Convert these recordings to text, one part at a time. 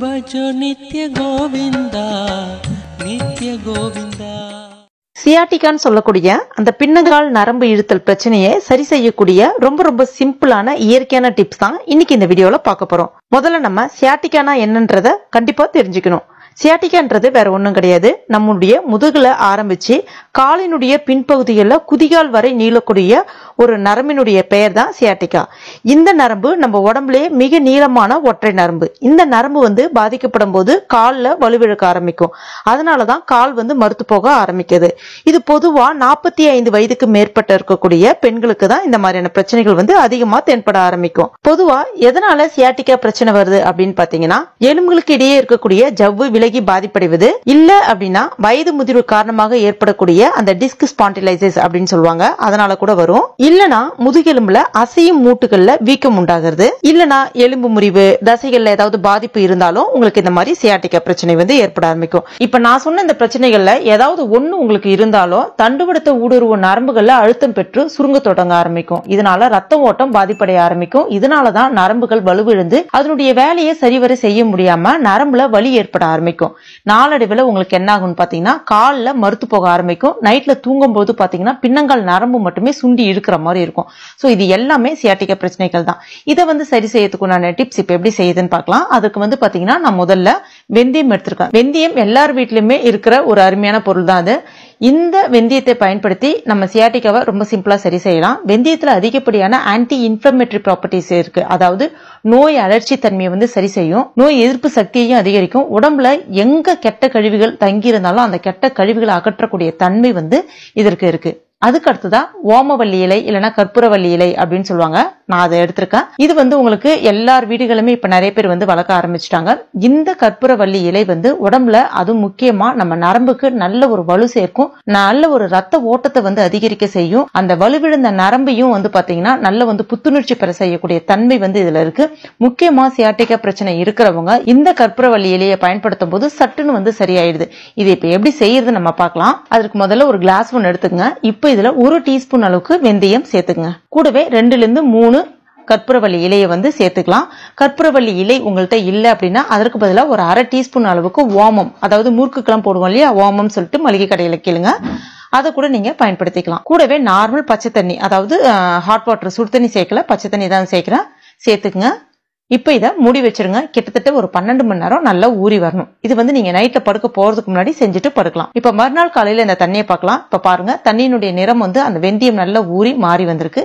கோவிந்தா நித்ய கோவிந்தா சியாட்டிகான்னு சொல்லக்கூடிய அந்த பின்னங்கால் நரம்பு இழுத்தல் பிரச்சனையை சரி செய்யக்கூடிய ரொம்ப ரொம்ப சிம்பிளான இயற்கையான டிப்ஸ் தான் இன்னைக்கு இந்த வீடியோல பார்க்க போறோம் முதல்ல நம்ம சியாட்டிகானா என்னன்றத கண்டிப்பா தெரிஞ்சுக்கணும் சியாட்டிகான்றது வேற ஒன்றும் கிடையாது நம்முடைய முதுகில் ஆரம்பிச்சு காலினுடைய பின்பகுதியில் குதிகால் வரை நீளக்கூடிய ஒரு நரம்பினுடைய பெயர் தான் சியாட்டிக்கா இந்த நரம்பு நம்ம உடம்புலயே மிக நீளமான ஒற்றை நரம்பு இந்த நரம்பு வந்து பாதிக்கப்படும் போது காலில் வலுவிழக்க ஆரம்பிக்கும் அதனால தான் கால் வந்து மறுத்து போக ஆரம்பிக்குது இது பொதுவாக நாற்பத்தி ஐந்து வயதுக்கு மேற்பட்ட இருக்கக்கூடிய பெண்களுக்கு தான் இந்த மாதிரியான பிரச்சனைகள் வந்து அதிகமாக தென்பட ஆரம்பிக்கும் பொதுவாக எதனால சியாட்டிக்கா பிரச்சனை வருது அப்படின்னு பார்த்தீங்கன்னா எலும்புகளுக்கு இடையே இருக்கக்கூடிய ஜவ்வு விலகி பாதிப்படைவது இல்லை அப்படின்னா வயது முதிர்வு காரணமாக ஏற்படக்கூடிய அந்த டிஸ்க் ஸ்பாண்டிலைசிஸ் அப்படின்னு சொல்லுவாங்க அதனால கூட வரும் இல்லனா முதுகெலும்புல அசையும் மூட்டுகள்ல வீக்கம் உண்டாகிறது இல்லனா எலும்பு முறிவு தசைகள்ல ஏதாவது பாதிப்பு இருந்தாலும் உங்களுக்கு இந்த மாதிரி சியாட்டிக்க பிரச்சனை வந்து ஏற்பட ஆரம்பிக்கும் இப்ப நான் சொன்ன இந்த பிரச்சனைகள்ல ஏதாவது ஒண்ணு உங்களுக்கு இருந்தாலும் தண்டுபடுத்த ஊடுருவ நரம்புகள்ல அழுத்தம் பெற்று சுருங்க தொடங்க ஆரம்பிக்கும் இதனால ரத்த ஓட்டம் பாதிப்படைய ஆரம்பிக்கும் இதனாலதான் நரம்புகள் வலுவிழந்து அதனுடைய வேலையை சரிவர செய்ய முடியாம நரம்புல வலி ஏற்பட ஆரம்பிக்கும் நாளடைவில் உங்களுக்கு என்ன ஆகும்னு பாத்தீங்கன்னா காலில் மறுத்து போக ஆரம்பிக்கும் தூங்கும் போது பாத்தீங்கன்னா பின்னங்கால் நரம்பு மட்டுமே சுண்டி இருக்கிற மாதிரி இருக்கும் சோ இது எல்லாமே சியாட்டிக்க பிரச்சனைகள் தான் இதை வந்து சரி செய்யறதுக்கு டிப்ஸ் இப்ப எப்படி செய்யுதுன்னு பாக்கலாம் அதுக்கு வந்து பாத்தீங்கன்னா நான் முதல்ல வெந்தயம் எடுத்திருக்கேன் வெந்தயம் எல்லார் வீட்லயுமே இருக்கிற ஒரு அருமையான பொருள் தான் அது இந்த வெந்தயத்தை பயன்படுத்தி நம்ம சியாட்டிக்காவை ரொம்ப சிம்பிளாக சரி செய்யலாம் வெந்தயத்தில் அதிகப்படியான ஆன்டி இன்ஃப்ளமேட்டரி ப்ராப்பர்ட்டிஸ் இருக்கு அதாவது நோய் அலர்ச்சி தன்மையை வந்து சரி செய்யும் நோய் எதிர்ப்பு சக்தியையும் அதிகரிக்கும் உடம்புல எங்க கெட்ட கழிவுகள் தங்கி இருந்தாலும் அந்த கெட்ட கழிவுகளை அகற்றக்கூடிய தன்மை வந்து இதற்கு இருக்கு அதுக்கு அடுத்ததா ஓமவல்லி இலை இல்லைன்னா கற்பூரவல்லி இலை அப்படின்னு சொல்லுவாங்க நான் அதை எடுத்திருக்கேன் இது வந்து உங்களுக்கு எல்லார் வீடுகளுமே இப்ப நிறைய பேர் வந்து வளர்க்க ஆரம்பிச்சிட்டாங்க இந்த கற்பூரவள்ளி இலை வந்து உடம்புல அதுவும் முக்கியமா நம்ம நரம்புக்கு நல்ல ஒரு வலு சேர்க்கும் நல்ல ஒரு ரத்த ஓட்டத்தை வந்து அதிகரிக்க செய்யும் அந்த வலுவிழுந்த நரம்பையும் வந்து பாத்தீங்கன்னா நல்ல வந்து புத்துணர்ச்சி பெற செய்யக்கூடிய தன்மை வந்து இதுல இருக்கு முக்கியமா சியாட்டிக்கா பிரச்சனை இருக்கிறவங்க இந்த கற்பூரவள்ளி இலையை பயன்படுத்தும் போது சட்டுன்னு வந்து சரியாயிடுது இது இப்ப எப்படி செய்யறது நம்ம பார்க்கலாம் அதற்கு முதல்ல ஒரு கிளாஸ் ஒன்று எடுத்துக்கங்க இப்ப இதுல ஒரு டீஸ்பூன் அளவுக்கு வெந்தயம் சேர்த்துங்க கூடவே ரெண்டுல இருந்து மூணு கற்பூரவள்ளி இலையை வந்து சேர்த்துக்கலாம் கற்பூரவள்ளி இலை உங்கள்கிட்ட இல்லை அப்படின்னா அதற்கு பதிலாக ஒரு அரை டீஸ்பூன் அளவுக்கு ஓமம் அதாவது மூர்க்குக்கெல்லாம் போடுவோம் இல்லையா ஓமம் சொல்லிட்டு மளிகை கடையில் கேளுங்க அதை கூட நீங்க பயன்படுத்திக்கலாம் கூடவே நார்மல் பச்சை தண்ணி அதாவது ஹாட் வாட்டர் சுடு தண்ணி சேர்க்கல பச்சை தண்ணி தான் சேர்க்கிறேன் சேர்த்துக்குங்க இப்போ இதை மூடி வச்சிருங்க கிட்டத்தட்ட ஒரு பன்னெண்டு மணி நேரம் நல்லா ஊறி வரணும் இது வந்து நீங்க நைட்ல படுக்க போறதுக்கு முன்னாடி செஞ்சுட்டு படுக்கலாம் இப்ப மறுநாள் காலையில இந்த தண்ணியை பார்க்கலாம் இப்ப பாருங்க தண்ணியினுடைய நிறம் வந்து அந்த வெந்தயம் நல்லா ஊறி மாறி வந்திருக்கு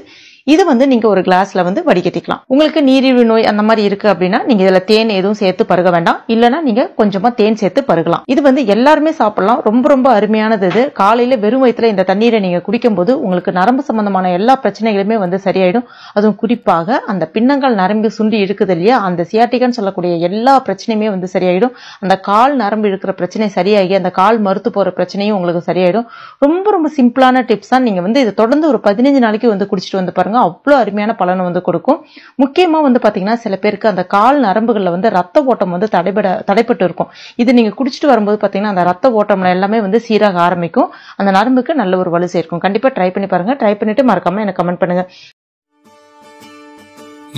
இது வந்து நீங்க ஒரு கிளாஸ்ல வந்து வடிகட்டிக்கலாம் உங்களுக்கு நீரிழிவு நோய் அந்த மாதிரி இருக்கு அப்படின்னா நீங்க இதுல தேன் எதுவும் சேர்த்து பருக வேண்டாம் இல்லைன்னா நீங்க கொஞ்சமா தேன் சேர்த்து பருகலாம் இது வந்து எல்லாருமே சாப்பிடலாம் ரொம்ப ரொம்ப அருமையானது இது காலையில வெறும் வயத்துல இந்த தண்ணீரை நீங்க போது உங்களுக்கு நரம்பு சம்பந்தமான எல்லா பிரச்சனைகளுமே வந்து சரியாயிடும் அதுவும் குறிப்பாக அந்த பின்னங்கள் நரம்பு சுண்டி இருக்குது இல்லையா அந்த சியாட்டிகன்னு சொல்லக்கூடிய எல்லா பிரச்சனையுமே வந்து சரியாயிடும் அந்த கால் நரம்பு இருக்கிற பிரச்சனை சரியாகி அந்த கால் மறுத்து போற பிரச்சனையும் உங்களுக்கு சரியாயிடும் ரொம்ப ரொம்ப சிம்பிளான தான் நீங்க வந்து இதை தொடர்ந்து ஒரு பதினஞ்சு நாளைக்கு வந்து குடிச்சிட்டு வந்து பாருங்க பாருங்க அவ்வளோ அருமையான பலனை வந்து கொடுக்கும் முக்கியமாக வந்து பார்த்தீங்கன்னா சில பேருக்கு அந்த கால் நரம்புகளில் வந்து ரத்த ஓட்டம் வந்து தடைபட தடைப்பட்டு இருக்கும் இது நீங்கள் குடிச்சிட்டு வரும்போது பார்த்தீங்கன்னா அந்த ரத்த ஓட்டம் எல்லாமே வந்து சீராக ஆரம்பிக்கும் அந்த நரம்புக்கு நல்ல ஒரு வலு சேர்க்கும் கண்டிப்பாக ட்ரை பண்ணி பாருங்கள் ட்ரை பண்ணிவிட்டு மறக்காமல் எனக்கு கமெண்ட் பண்ணுங்கள்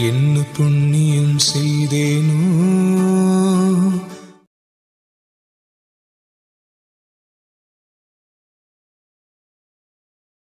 என்ன புண்ணியம் செய்தேனோ